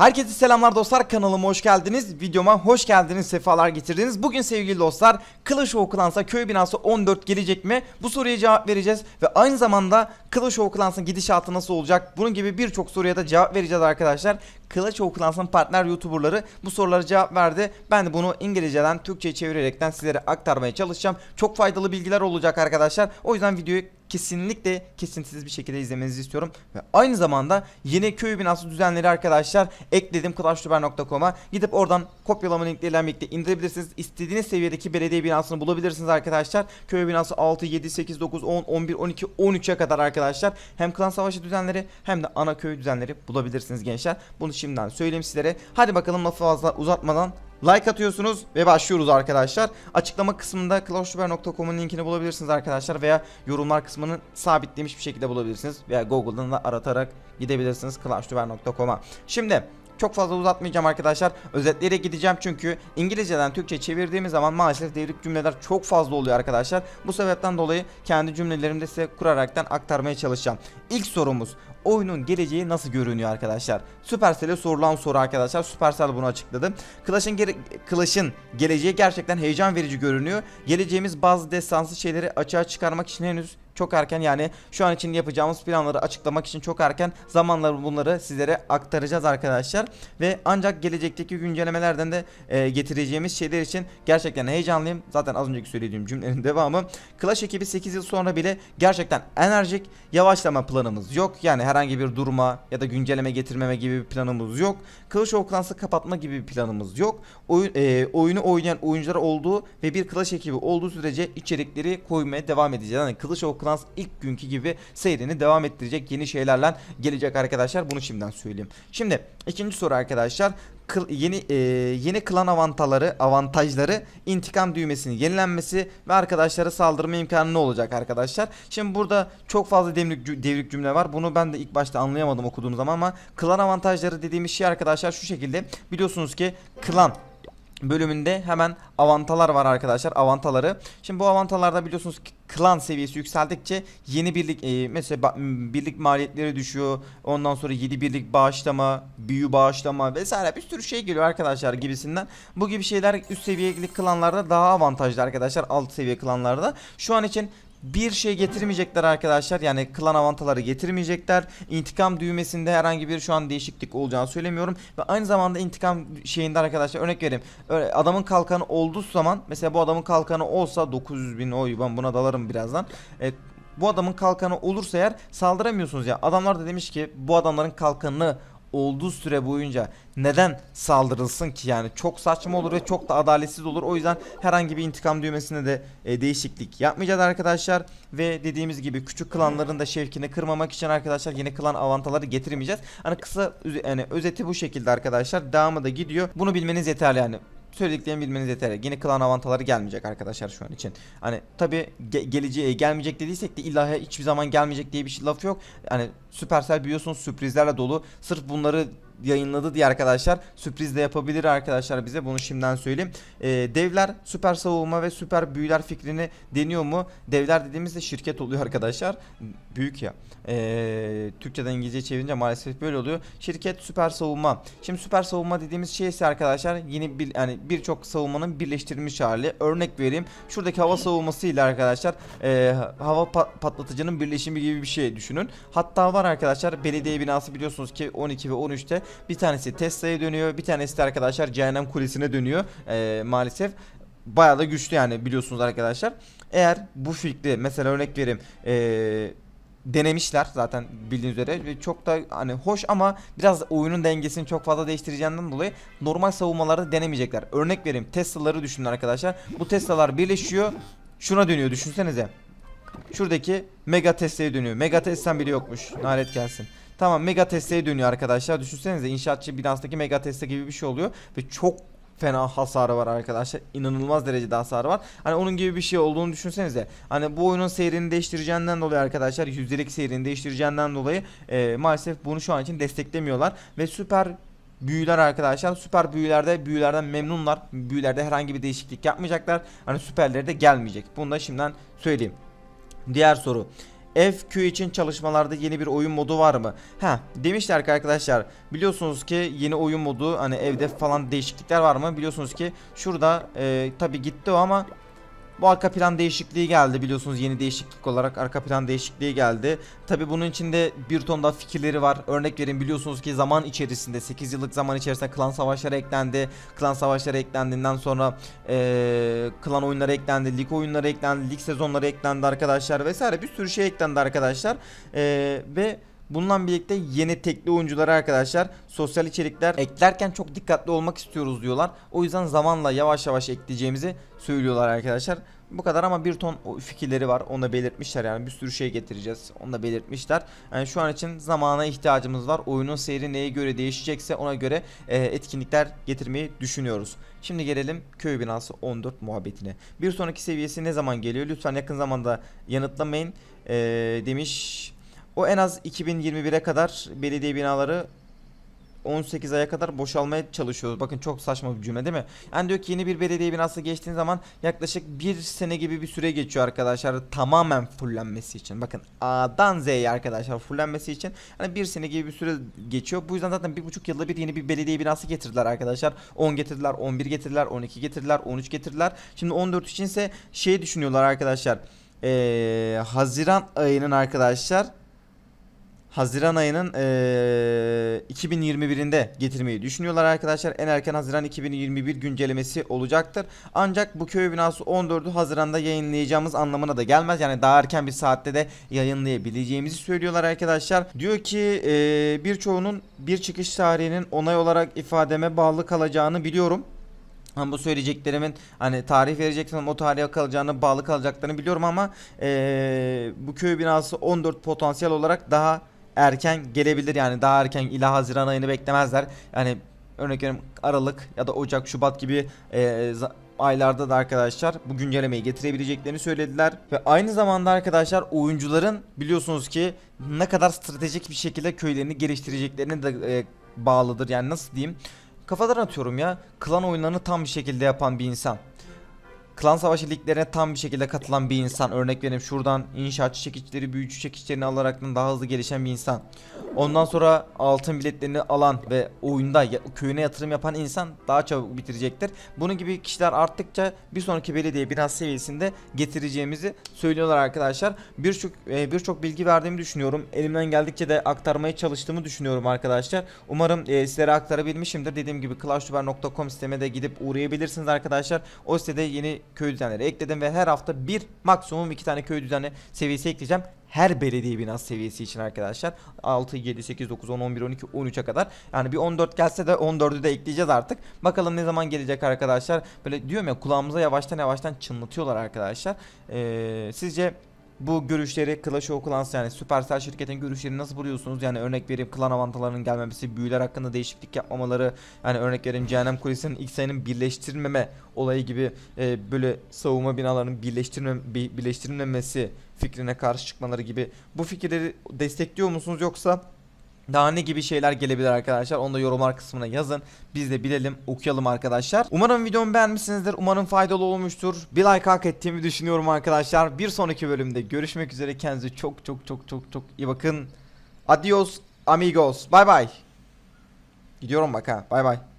Herkese selamlar dostlar kanalıma hoş geldiniz. Videoma hoş geldiniz, sefalar getirdiniz. Bugün sevgili dostlar Kılıç okulansa köy binası 14 gelecek mi? Bu soruya cevap vereceğiz ve aynı zamanda Kılıç Klans'ın gidişatı nasıl olacak? Bunun gibi birçok soruya da cevap vereceğiz arkadaşlar. Kılıç okulansın partner youtuberları bu sorulara cevap verdi. Ben de bunu İngilizceden Türkçe'ye çevirerekten sizlere aktarmaya çalışacağım. Çok faydalı bilgiler olacak arkadaşlar. O yüzden videoyu kesinlikle kesintisiz bir şekilde izlemenizi istiyorum. Ve aynı zamanda yeni köy binası düzenleri arkadaşlar ekledim clashtuber.com'a. Gidip oradan kopyalama linkleriyle birlikte indirebilirsiniz. İstediğiniz seviyedeki belediye binasını bulabilirsiniz arkadaşlar. Köy binası 6, 7, 8, 9, 10, 11, 12, 13'e kadar arkadaşlar. Hem klan savaşı düzenleri hem de ana köy düzenleri bulabilirsiniz gençler. Bunu şimdiden söyleyeyim sizlere. Hadi bakalım lafı fazla uzatmadan Like atıyorsunuz ve başlıyoruz arkadaşlar. Açıklama kısmında closhtuber.com'un linkini bulabilirsiniz arkadaşlar veya yorumlar kısmını sabitlemiş bir şekilde bulabilirsiniz veya Google'dan da aratarak gidebilirsiniz closhtuber.com'a. Şimdi çok fazla uzatmayacağım arkadaşlar. Özetlere gideceğim çünkü İngilizceden Türkçe çevirdiğimiz zaman maalesef devrik cümleler çok fazla oluyor arkadaşlar. Bu sebepten dolayı kendi cümlelerimde size kuraraktan aktarmaya çalışacağım. İlk sorumuz oyunun geleceği nasıl görünüyor arkadaşlar? Supercell'e sorulan soru arkadaşlar. Supercell bunu açıkladı. Clash'ın gere geleceği gerçekten heyecan verici görünüyor. Geleceğimiz bazı destansı şeyleri açığa çıkarmak için henüz çok erken yani şu an için yapacağımız planları açıklamak için çok erken zamanlar bunları sizlere aktaracağız arkadaşlar. Ve ancak gelecekteki güncellemelerden de e, getireceğimiz şeyler için gerçekten heyecanlıyım. Zaten az önceki söylediğim cümlenin devamı. Clash ekibi 8 yıl sonra bile gerçekten enerjik yavaşlama planımız yok. Yani herhangi bir durma ya da güncelleme getirmeme gibi bir planımız yok. Clash of Clans'ı kapatma gibi bir planımız yok. Oyun, e, oyunu oynayan oyuncular olduğu ve bir Clash ekibi olduğu sürece içerikleri koymaya devam edeceğiz. Yani Clash of Clans ilk günkü gibi seyrini devam ettirecek yeni şeylerle gelecek arkadaşlar. Bunu şimdiden söyleyeyim. Şimdi ikinci soru arkadaşlar yeni e, yeni klan avantaları, avantajları, intikam düğmesinin yenilenmesi ve arkadaşlara saldırma imkanı ne olacak arkadaşlar? Şimdi burada çok fazla devrik, devrik cümle var. Bunu ben de ilk başta anlayamadım okuduğum zaman ama klan avantajları dediğimiz şey arkadaşlar şu şekilde. Biliyorsunuz ki klan bölümünde hemen avantalar var arkadaşlar avantaları. Şimdi bu avantalarda biliyorsunuz ki klan seviyesi yükseldikçe yeni birlik e, mesela birlik maliyetleri düşüyor. Ondan sonra 7 birlik bağışlama, büyü bağışlama vesaire bir sürü şey geliyor arkadaşlar gibisinden. Bu gibi şeyler üst seviyeli klanlarda daha avantajlı arkadaşlar alt seviye klanlarda. Şu an için bir şey getirmeyecekler arkadaşlar. Yani klan avantaları getirmeyecekler. İntikam düğmesinde herhangi bir şu an değişiklik olacağını söylemiyorum. Ve aynı zamanda intikam şeyinde arkadaşlar örnek vereyim. adamın kalkanı olduğu zaman mesela bu adamın kalkanı olsa 900 bin oy ben buna dalarım birazdan. E, bu adamın kalkanı olursa eğer saldıramıyorsunuz ya. adamlar da demiş ki bu adamların kalkanını olduğu süre boyunca neden saldırılsın ki yani çok saçma olur ve çok da adaletsiz olur. O yüzden herhangi bir intikam düğmesine de e, değişiklik yapmayacağız arkadaşlar ve dediğimiz gibi küçük klanların da şevkini kırmamak için arkadaşlar yeni klan avantaları getirmeyeceğiz. Hani kısa yani özeti bu şekilde arkadaşlar. Devamı da gidiyor. Bunu bilmeniz yeterli yani söylediklerimi bilmeniz yeterli. Yine klan avantaları gelmeyecek arkadaşlar şu an için. Hani tabi ge geleceğe gelmeyecek dediysek de illa hiçbir zaman gelmeyecek diye bir şey lafı yok. Hani süpersel biliyorsunuz sürprizlerle dolu. Sırf bunları yayınladı diye arkadaşlar. Sürpriz de yapabilir arkadaşlar bize bunu şimdiden söyleyeyim. E, devler süper savunma ve süper büyüler fikrini deniyor mu? Devler dediğimizde şirket oluyor arkadaşlar. Büyük ya. E, Türkçeden İngilizce çevirince maalesef böyle oluyor. Şirket süper savunma. Şimdi süper savunma dediğimiz şey ise arkadaşlar yeni bir yani birçok savunmanın birleştirilmiş hali. Örnek vereyim. Şuradaki hava savunması ile arkadaşlar e, hava pat patlatıcının birleşimi gibi bir şey düşünün. Hatta var arkadaşlar belediye binası biliyorsunuz ki 12 ve 13'te bir tanesi Tesla'ya dönüyor. Bir tanesi de arkadaşlar Cehennem Kulesi'ne dönüyor. E, maalesef bayağı da güçlü yani biliyorsunuz arkadaşlar. Eğer bu fikri mesela örnek vereyim eee denemişler zaten bildiğiniz üzere ve çok da hani hoş ama biraz oyunun dengesini çok fazla değiştireceğinden dolayı normal savunmalarda denemeyecekler. Örnek vereyim Tesla'ları düşünün arkadaşlar. Bu Tesla'lar birleşiyor. Şuna dönüyor düşünsenize. Şuradaki Mega Tesla'ya dönüyor. Mega Tesla'm bile yokmuş. Nalet gelsin. Tamam mega testeye dönüyor arkadaşlar. Düşünsenize inşaatçı binasındaki mega teste gibi bir şey oluyor. Ve çok fena hasarı var arkadaşlar. İnanılmaz derecede hasarı var. Hani onun gibi bir şey olduğunu düşünsenize. Hani bu oyunun seyrini değiştireceğinden dolayı arkadaşlar yüzdelik seyrini değiştireceğinden dolayı e, maalesef bunu şu an için desteklemiyorlar. Ve süper büyüler arkadaşlar. Süper büyülerde büyülerden memnunlar. Büyülerde herhangi bir değişiklik yapmayacaklar. Hani süperleri de gelmeyecek. Bunu da şimdiden söyleyeyim. Diğer soru. FQ için çalışmalarda yeni bir oyun modu var mı? Ha demişler ki arkadaşlar biliyorsunuz ki yeni oyun modu hani evde falan değişiklikler var mı? Biliyorsunuz ki şurada e, tabi gitti o ama bu arka plan değişikliği geldi biliyorsunuz yeni değişiklik olarak arka plan değişikliği geldi. Tabi bunun içinde bir ton daha fikirleri var. Örnek verin biliyorsunuz ki zaman içerisinde 8 yıllık zaman içerisinde klan savaşları eklendi. Klan savaşları eklendiğinden sonra ee, klan oyunları eklendi, lig oyunları eklendi, lig sezonları eklendi arkadaşlar vesaire bir sürü şey eklendi arkadaşlar. E, ve Bununla birlikte yeni tekli oyunculara arkadaşlar sosyal içerikler eklerken çok dikkatli olmak istiyoruz diyorlar. O yüzden zamanla yavaş yavaş ekleyeceğimizi söylüyorlar arkadaşlar. Bu kadar ama bir ton fikirleri var. Onu da belirtmişler yani bir sürü şey getireceğiz. Onu da belirtmişler. Yani şu an için zamana ihtiyacımız var. Oyunun seyri neye göre değişecekse ona göre e, etkinlikler getirmeyi düşünüyoruz. Şimdi gelelim köy binası 14 muhabbetine. Bir sonraki seviyesi ne zaman geliyor? Lütfen yakın zamanda yanıtlamayın. E, demiş o en az 2021'e kadar belediye binaları 18 aya kadar boşalmaya çalışıyoruz. Bakın çok saçma bir cümle değil mi? Yani diyor ki yeni bir belediye binası geçtiğin zaman yaklaşık bir sene gibi bir süre geçiyor arkadaşlar tamamen fullenmesi için. Bakın A'dan Z'ye arkadaşlar fullenmesi için yani bir sene gibi bir süre geçiyor. Bu yüzden zaten bir buçuk yılda bir yeni bir belediye binası getirdiler arkadaşlar. 10 getirdiler, 11 getirdiler, 12 getirdiler, 13 getirdiler. Şimdi 14 içinse şey düşünüyorlar arkadaşlar. Ee, Haziran ayının arkadaşlar Haziran ayının e, 2021'inde getirmeyi düşünüyorlar arkadaşlar. En erken Haziran 2021 güncellemesi olacaktır. Ancak bu köy binası 14'ü Haziran'da yayınlayacağımız anlamına da gelmez. Yani daha erken bir saatte de yayınlayabileceğimizi söylüyorlar arkadaşlar. Diyor ki e, birçoğunun bir çıkış tarihinin onay olarak ifademe bağlı kalacağını biliyorum. Ama bu söyleyeceklerimin hani tarih vereceksem o tarihe kalacağını bağlı kalacaklarını biliyorum ama ee, bu köy binası 14 potansiyel olarak daha erken gelebilir. Yani daha erken ila Haziran ayını beklemezler. Yani örnek veriyorum Aralık ya da Ocak, Şubat gibi e, aylarda da arkadaşlar bu güncellemeyi getirebileceklerini söylediler. Ve aynı zamanda arkadaşlar oyuncuların biliyorsunuz ki ne kadar stratejik bir şekilde köylerini geliştireceklerine de e, bağlıdır. Yani nasıl diyeyim? Kafadan atıyorum ya. Klan oyunlarını tam bir şekilde yapan bir insan. Klan savaşı liglerine tam bir şekilde katılan bir insan. Örnek vereyim şuradan inşaatçı çekiçleri, büyücü çekiçlerini alarak daha hızlı gelişen bir insan. Ondan sonra altın biletlerini alan ve oyunda köyüne yatırım yapan insan daha çabuk bitirecektir. Bunun gibi kişiler arttıkça bir sonraki belediye biraz seviyesinde getireceğimizi söylüyorlar arkadaşlar. Birçok e, birçok bilgi verdiğimi düşünüyorum. Elimden geldikçe de aktarmaya çalıştığımı düşünüyorum arkadaşlar. Umarım e, sizlere aktarabilmişimdir. Dediğim gibi clashduber.com siteme de gidip uğrayabilirsiniz arkadaşlar. O sitede yeni köy düzenleri ekledim ve her hafta bir maksimum iki tane köy düzeni seviyesi ekleyeceğim. Her belediye binası seviyesi için arkadaşlar 6, 7, 8, 9, 10, 11, 12, 13'e kadar yani bir 14 gelse de 14'ü de ekleyeceğiz artık. Bakalım ne zaman gelecek arkadaşlar. Böyle diyorum ya kulağımıza yavaştan yavaştan çınlatıyorlar arkadaşlar. Ee, sizce bu görüşleri Clash of Clans yani Supercell şirketin görüşlerini nasıl buluyorsunuz? Yani örnek vereyim klan avantalarının gelmemesi, büyüler hakkında değişiklik yapmamaları, yani örnek vereyim Cehennem Kulesi'nin ilk sayının birleştirmeme olayı gibi e, böyle savunma binalarının birleştirme, birleştirilmemesi fikrine karşı çıkmaları gibi bu fikirleri destekliyor musunuz yoksa daha ne gibi şeyler gelebilir arkadaşlar onu da yorumlar kısmına yazın. Biz de bilelim okuyalım arkadaşlar. Umarım videomu beğenmişsinizdir. Umarım faydalı olmuştur. Bir like hak ettiğimi düşünüyorum arkadaşlar. Bir sonraki bölümde görüşmek üzere. Kendinize çok çok çok çok çok iyi bakın. Adios amigos. bye bye Gidiyorum bak ha. bye bay.